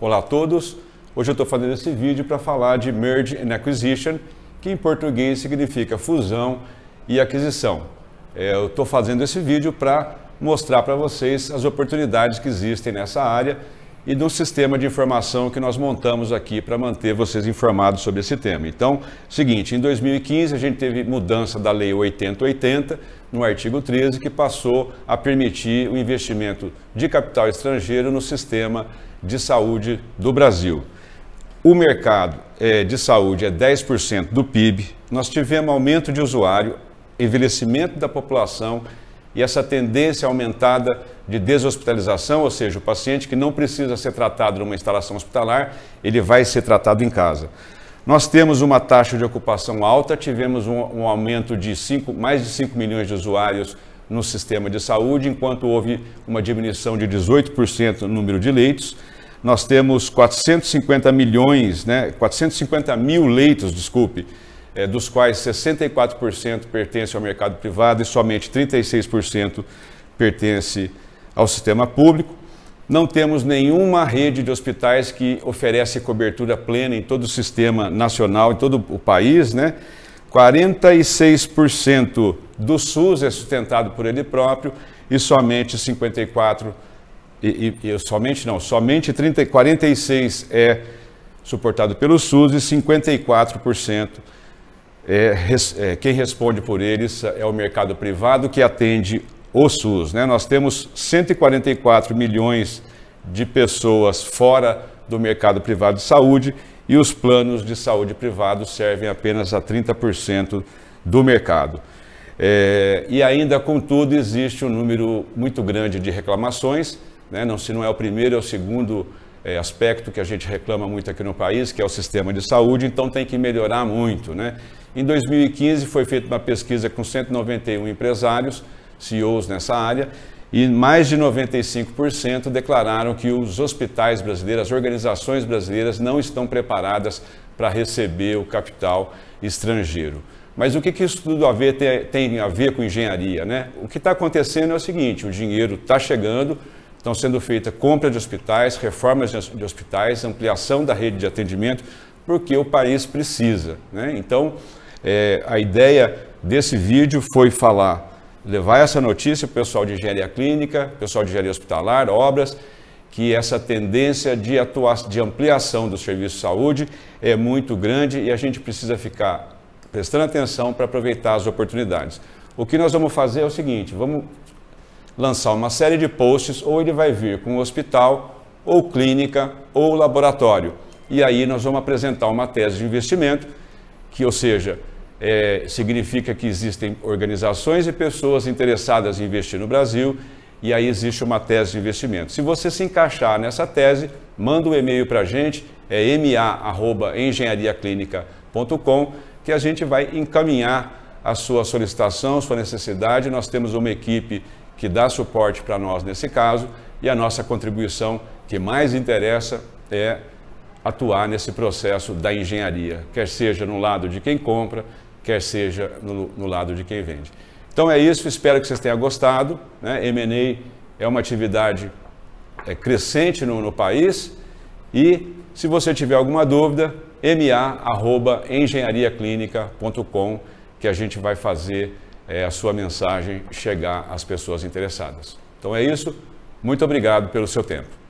Olá a todos! Hoje eu estou fazendo esse vídeo para falar de Merge and Acquisition, que em português significa fusão e aquisição. É, eu estou fazendo esse vídeo para mostrar para vocês as oportunidades que existem nessa área e do sistema de informação que nós montamos aqui para manter vocês informados sobre esse tema. Então, seguinte, em 2015 a gente teve mudança da Lei 8080, no artigo 13, que passou a permitir o investimento de capital estrangeiro no sistema de saúde do Brasil. O mercado é, de saúde é 10% do PIB, nós tivemos aumento de usuário, envelhecimento da população e essa tendência aumentada de deshospitalização, ou seja, o paciente que não precisa ser tratado numa instalação hospitalar, ele vai ser tratado em casa. Nós temos uma taxa de ocupação alta, tivemos um, um aumento de cinco, mais de 5 milhões de usuários no sistema de saúde, enquanto houve uma diminuição de 18% no número de leitos. Nós temos 450 milhões, né, 450 mil leitos, desculpe, é, dos quais 64% pertence ao mercado privado e somente 36% pertence ao sistema público. Não temos nenhuma rede de hospitais que oferece cobertura plena em todo o sistema nacional, em todo o país, né? 46% do SUS é sustentado por ele próprio e somente 54 e, e, e somente não, somente 30 46 é suportado pelo SUS e 54% é, res, é, quem responde por eles é o mercado privado que atende o SUS. Né? Nós temos 144 milhões de pessoas fora do mercado privado de saúde e os planos de saúde privados servem apenas a 30% do mercado. É, e ainda, contudo, existe um número muito grande de reclamações, né? não se não é o primeiro, é o segundo é, aspecto que a gente reclama muito aqui no país, que é o sistema de saúde, então tem que melhorar muito. Né? Em 2015 foi feita uma pesquisa com 191 empresários, CEOs nessa área, e mais de 95% declararam que os hospitais brasileiros, as organizações brasileiras não estão preparadas para receber o capital estrangeiro. Mas o que, que isso tudo a ver, tem, tem a ver com engenharia? Né? O que está acontecendo é o seguinte: o dinheiro está chegando, Estão sendo feitas compra de hospitais, reformas de hospitais, ampliação da rede de atendimento, porque o país precisa. Né? Então, é, a ideia desse vídeo foi falar, levar essa notícia para o pessoal de engenharia clínica, pessoal de engenharia hospitalar, obras, que essa tendência de, atuação, de ampliação do serviço de saúde é muito grande e a gente precisa ficar prestando atenção para aproveitar as oportunidades. O que nós vamos fazer é o seguinte: vamos lançar uma série de posts, ou ele vai vir com hospital, ou clínica, ou laboratório. E aí nós vamos apresentar uma tese de investimento, que, ou seja, é, significa que existem organizações e pessoas interessadas em investir no Brasil, e aí existe uma tese de investimento. Se você se encaixar nessa tese, manda um e-mail para a gente, é ma.engenhariaclínica.com, que a gente vai encaminhar a sua solicitação, sua necessidade. Nós temos uma equipe que dá suporte para nós nesse caso, e a nossa contribuição que mais interessa é atuar nesse processo da engenharia, quer seja no lado de quem compra, quer seja no, no lado de quem vende. Então é isso, espero que vocês tenham gostado. Né? M&A é uma atividade é, crescente no, no país e se você tiver alguma dúvida, ma.engenhariaclinica.com que a gente vai fazer é, a sua mensagem chegar às pessoas interessadas. Então é isso. Muito obrigado pelo seu tempo.